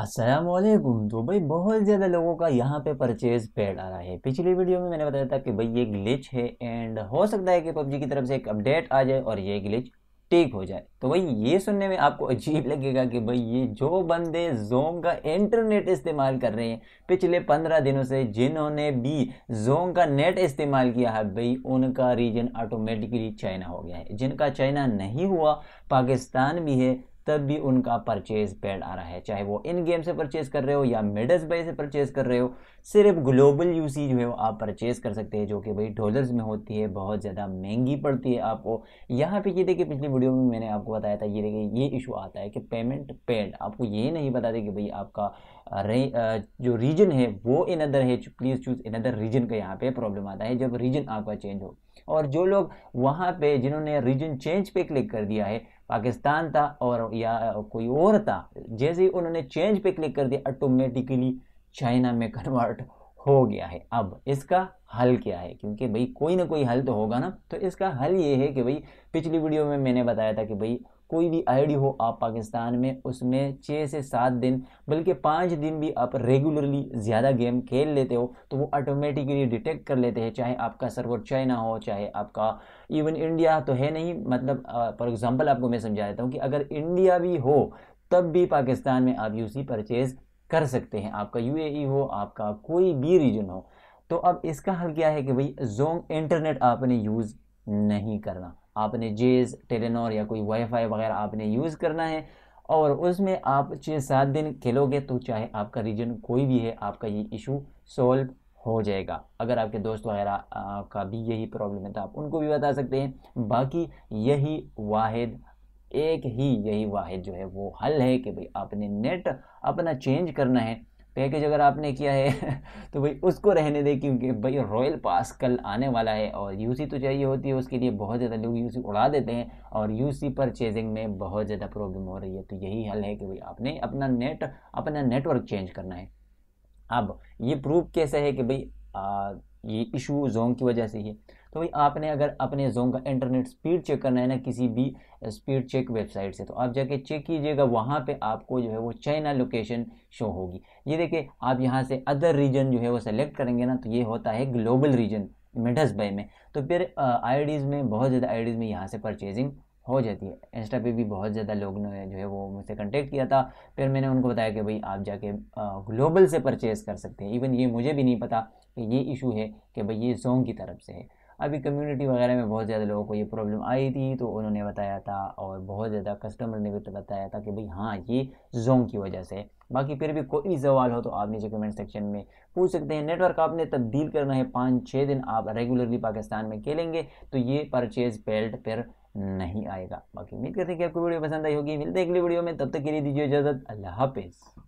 असलम तो भाई बहुत ज़्यादा लोगों का यहाँ पे परचेज़ पेड आ रहा है पिछली वीडियो में मैंने बताया था कि भाई ये ग्लिच है एंड हो सकता है कि पबजी की तरफ से एक अपडेट आ जाए और ये ग्लिच ठीक हो जाए तो भाई ये सुनने में आपको अजीब लगेगा कि भाई ये जो बंदे जोंग का इंटरनेट इस्तेमाल कर रहे हैं पिछले पंद्रह दिनों से जिन्होंने भी जोंग का नेट इस्तेमाल किया है भाई उनका रीजन ऑटोमेटिकली चाइना हो गया है जिनका चाइना नहीं हुआ पाकिस्तान भी है तब भी उनका परचेज पेड आ रहा है चाहे वो इन गेम से परचेज कर रहे हो या मिडस बाई से परचेज कर रहे हो सिर्फ ग्लोबल यूसी जो है वो आप परचेज कर सकते हैं जो कि भाई डॉलर्स में होती है बहुत ज़्यादा महंगी पड़ती है आपको यहाँ पे ये देखिए पिछली वीडियो में मैंने आपको बताया था ये देखिए ये इशू आता है कि पेमेंट पेड आपको ये नहीं बताते कि भाई आपका रे, जो रीजन है वो इन अदर है please choose in other reason का यहाँ पे प्रॉब्लम आता है जब रीजन आपका चेंज हो और जो लोग वहाँ पे जिन्होंने रीजन चेंज पे क्लिक कर दिया है पाकिस्तान था और या कोई और था जैसे ही उन्होंने चेंज पे क्लिक कर दिया ऑटोमेटिकली चाइना में कन्वर्ट हो गया है अब इसका हल क्या है क्योंकि भाई कोई ना कोई हल तो होगा ना तो इसका हल ये है कि भाई पिछली वीडियो में मैंने बताया था कि भाई कोई भी आईडी हो आप पाकिस्तान में उसमें छः से सात दिन बल्कि पाँच दिन भी आप रेगुलरली ज़्यादा गेम खेल लेते हो तो वो ऑटोमेटिकली डिटेक्ट कर लेते हैं चाहे आपका सर्वर चाइना हो चाहे आपका इवन इंडिया तो है नहीं मतलब फॉर एग्ज़ाम्पल आपको मैं समझा देता हूँ कि अगर इंडिया भी हो तब भी पाकिस्तान में आप यूसी परचेज़ कर सकते हैं आपका यू e हो आपका कोई भी रीजन हो तो अब इसका हल क्या है कि भाई जोंग इंटरनेट आपने यूज़ नहीं करना आपने जेज टेलीनॉर या कोई वाईफाई वगैरह आपने यूज़ करना है और उसमें आप छः सात दिन खेलोगे तो चाहे आपका रीजन कोई भी है आपका ये इशू सॉल्व हो जाएगा अगर आपके दोस्त वगैरह का भी यही प्रॉब्लम है तो आप उनको भी बता सकते हैं बाकी यही वाद एक ही यही वाद जो है वो हल है कि भाई आपने नेट अपना चेंज करना है पैकेज अगर आपने किया है तो भाई उसको रहने दें क्योंकि भाई रॉयल पास कल आने वाला है और यूसी तो चाहिए होती है उसके लिए बहुत ज़्यादा लोग यूसी उड़ा देते हैं और यूसी परचेजिंग में बहुत ज़्यादा प्रॉब्लम हो रही है तो यही हल है कि भाई आपने अपना नेट अपना नेटवर्क चेंज करना है अब ये प्रूफ कैसे है कि भाई ये इशू जोंग की वजह से ही तो भाई आपने अगर अपने जोंग का इंटरनेट स्पीड चेक करना है ना किसी भी स्पीड चेक वेबसाइट से तो आप जाके चेक कीजिएगा वहाँ पे आपको जो है वो चाइना लोकेशन शो होगी ये देखिए आप यहाँ से अदर रीजन जो है वो सेलेक्ट करेंगे ना तो ये होता है ग्लोबल रीजन मिडस में तो फिर आईडीज़ में बहुत ज़्यादा आईडीज़ में यहाँ से परचेजिंग हो जाती है इंस्टा पे भी बहुत ज़्यादा लोग ने जो है वो मुझसे कंटेक्ट किया था फिर मैंने उनको बताया कि भाई आप जाके ग्लोबल से परचेज़ कर सकते हैं इवन ये मुझे भी नहीं पता कि ये इशू है कि भाई ये जोंग की तरफ से है अभी कम्युनिटी वगैरह में बहुत ज़्यादा लोगों को ये प्रॉब्लम आई थी तो उन्होंने बताया था और बहुत ज़्यादा कस्टमर ने भी तो बताया था कि भाई हाँ ये जोंग की वजह से है बाकी फिर भी कोई सवाल हो तो आप नीचे कमेंट सेक्शन में पूछ सकते हैं नेटवर्क आपने तब्दील करना है पाँच छः दिन आप रेगुलरली पाकिस्तान में खेलेंगे तो ये परचेज़ बेल्ट फिर नहीं आएगा बाकी उम्मीद करते हैं कि आपको वीडियो पसंद आई होगी मिलते हैं अगली वीडियो में तब तक के लिए दीजिए इजाज़त अल्लाह हाफिज़